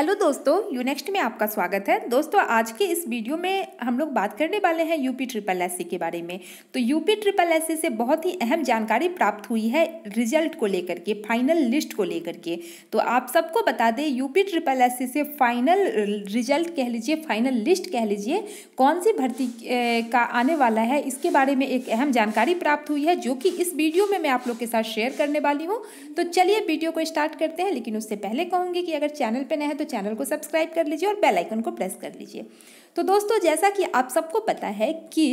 hello दोस्तों you next में आपका स्वागत है दोस्तों आज के इस वीडियो में हम लोग बात करने वाले हैं यूपी ट्रिपल एस के बारे में तो यूपी ट्रिपल एस से बहुत ही अहम जानकारी प्राप्त हुई है रिजल्ट को लेकर के फाइनल लिस्ट को लेकर के तो आप सबको बता दें यूपी ट्रिपल एस से फाइनल रिजल्ट कह लीजिए फाइनल लिस्ट कह लीजिए कौन सी भर्ती का आने वाला है इसके बारे में एक अहम जानकारी प्राप्त हुई है जो कि इस वीडियो में मैं आप लोग के साथ शेयर करने वाली हूँ तो चलिए वीडियो को स्टार्ट करते हैं लेकिन उससे पहले कहूँगी कि अगर चैनल पर नहीं है तो चैनल को सब्सक्राइब कर लीजिए और बेल आइकन को प्रेस कर लीजिए तो दोस्तों जैसा कि आप सबको पता है कि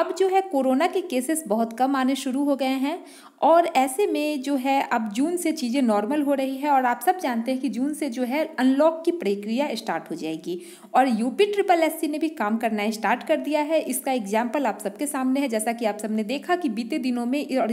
अब जो है कोरोना के केसेस बहुत कम आने शुरू हो गए हैं और ऐसे में जो है अब जून से चीज़ें नॉर्मल हो रही है और आप सब जानते हैं कि जून से जो है अनलॉक की प्रक्रिया स्टार्ट हो जाएगी और यूपी ट्रिपल एस ने भी काम करना स्टार्ट कर दिया है इसका एग्जाम्पल आप सबके सामने है जैसा कि आप सबने देखा कि बीते दिनों में और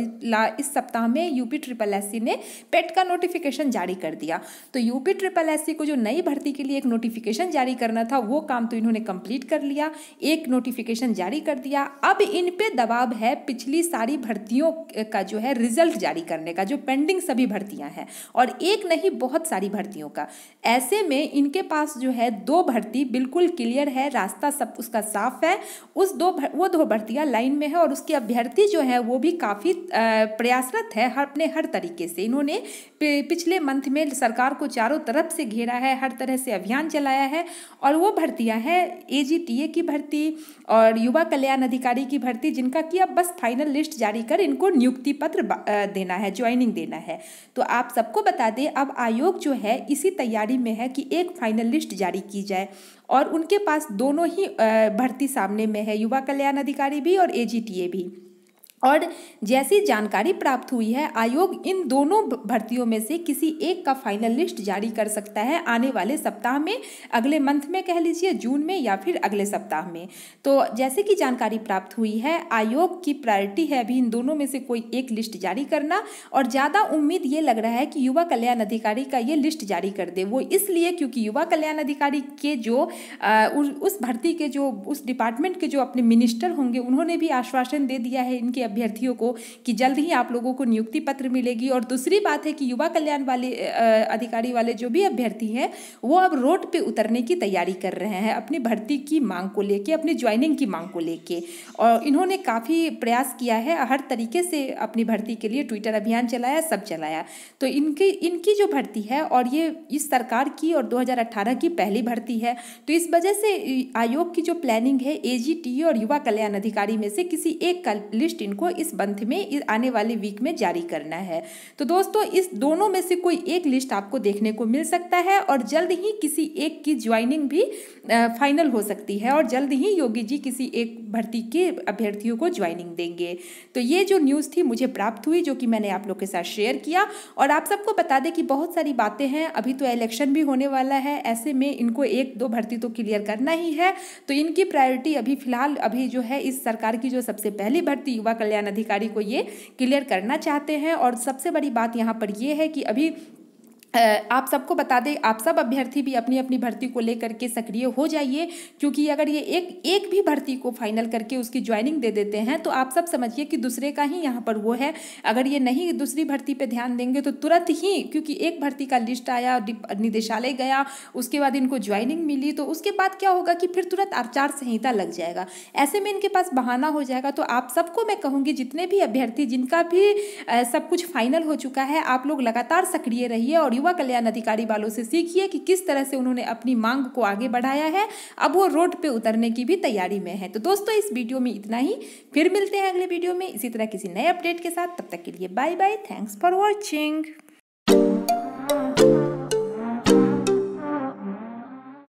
इस सप्ताह में यूपी ट्रिपल एस ने पेट का नोटिफिकेशन जारी कर दिया तो यूपी ट्रिपल एस को जो नई भर्ती के लिए एक नोटिफिकेशन जारी करना था वो काम तो इन्होंने कम्प्लीट कर लिया एक नोटिफिकेशन जारी कर दिया अब इन पर दबाव है पिछली सारी भर्तियों का जो है रिजल्ट जारी करने का जो पेंडिंग सभी भर्तियां हैं और एक नहीं बहुत सारी भर्तियों का ऐसे में इनके पास जो है दो भर्ती बिल्कुल क्लियर है रास्ता सब उसका साफ है उस दो भर, वो दो भर्तियाँ लाइन में है और उसके अभ्यर्थी जो है वो भी काफ़ी प्रयासरत है हर अपने हर तरीके से इन्होंने पिछले मंथ में सरकार को चारों तरफ से घेरा है हर तरह से अभियान चलाया है और वो भर्तियाँ हैं ए की भर्ती और युवा कल्याण अधिकारी की भर्ती जिनका कि अब बस फाइनल लिस्ट जारी कर इनको नियुक्ति पत्र देना है ज्वाइनिंग देना है तो आप सबको बता दें अब आयोग जो है इसी तैयारी में है कि एक फाइनल लिस्ट जारी की जाए और उनके पास दोनों ही भर्ती सामने में है युवा कल्याण अधिकारी भी और एजीटीए भी और जैसी जानकारी प्राप्त हुई है आयोग इन दोनों भर्तियों में से किसी एक का फाइनल लिस्ट जारी कर सकता है आने वाले सप्ताह में अगले मंथ में कह लीजिए जून में या फिर अगले सप्ताह में तो जैसे कि जानकारी प्राप्त हुई है आयोग की प्रायोरिटी है अभी इन दोनों में से कोई एक लिस्ट जारी करना और ज़्यादा उम्मीद ये लग रहा है कि युवा कल्याण अधिकारी का ये लिस्ट जारी कर दे वो इसलिए क्योंकि युवा कल्याण अधिकारी के जो आ, उस भर्ती के जो उस डिपार्टमेंट के जो अपने मिनिस्टर होंगे उन्होंने भी आश्वासन दे दिया है इनके अभ्यर्थियों को कि जल्द ही आप लोगों को नियुक्ति पत्र मिलेगी और दूसरी बात है कि युवा कल्याण वाले अधिकारी वाले जो भी अभ्यर्थी हैं वो अब रोड पर उतरने की तैयारी कर रहे हैं अपनी भर्ती की मांग को लेकर अपनी ज्वाइनिंग की मांग को लेकर और इन्होंने काफ़ी प्रयास किया है हर तरीके से अपनी भर्ती के लिए ट्विटर अभियान चलाया सब चलाया तो इनकी इनकी जो भर्ती है और ये इस सरकार की और 2018 की पहली भर्ती है तो इस वजह से आयोग की जो प्लानिंग है एजीटी e और युवा कल्याण अधिकारी में से किसी एक का लिस्ट इनको को इस मंथ में आने वाले वीक में जारी करना है तो दोस्तों इस दोनों में से कोई एक लिस्ट आपको देखने को मिल सकता है और जल्द ही किसी एक की ज्वाइनिंग भी फाइनल हो सकती है और जल्द ही योगी जी किसी एक भर्ती के अभ्यर्थियों को ज्वाइनिंग देंगे तो ये जो न्यूज़ थी मुझे प्राप्त हुई जो कि मैंने आप लोग के साथ शेयर किया और आप सबको बता दें कि बहुत सारी बातें हैं अभी तो इलेक्शन भी होने वाला है ऐसे में इनको एक दो भर्ती तो क्लियर करना ही है तो इनकी प्रायोरिटी अभी फिलहाल अभी जो है इस सरकार की जो सबसे पहली भर्ती युवा कल्याण अधिकारी को ये क्लियर करना चाहते हैं और सबसे बड़ी बात यहाँ पर यह है कि अभी आप सबको बता दें आप सब अभ्यर्थी भी अपनी अपनी भर्ती को लेकर के सक्रिय हो जाइए क्योंकि अगर ये एक एक भी भर्ती को फाइनल करके उसकी ज्वाइनिंग दे देते हैं तो आप सब समझिए कि दूसरे का ही यहाँ पर वो है अगर ये नहीं दूसरी भर्ती पे ध्यान देंगे तो तुरंत ही क्योंकि एक भर्ती का लिस्ट आया निदेशालय गया उसके बाद इनको ज्वाइनिंग मिली तो उसके बाद क्या होगा कि फिर तुरंत आचार संहिता लग जाएगा ऐसे में इनके पास बहाना हो जाएगा तो आप सबको मैं कहूँगी जितने भी अभ्यर्थी जिनका भी सब कुछ फाइनल हो चुका है आप लोग लगातार सक्रिय रहिए और युवा कल्याण अधिकारी वालों से सीखिए कि किस तरह से उन्होंने अपनी मांग को आगे बढ़ाया है अब वो रोड पे उतरने की भी तैयारी में है तो दोस्तों इस वीडियो में इतना ही फिर मिलते हैं अगले वीडियो में इसी तरह किसी नए अपडेट के साथ तब तक के लिए bye bye thanks for watching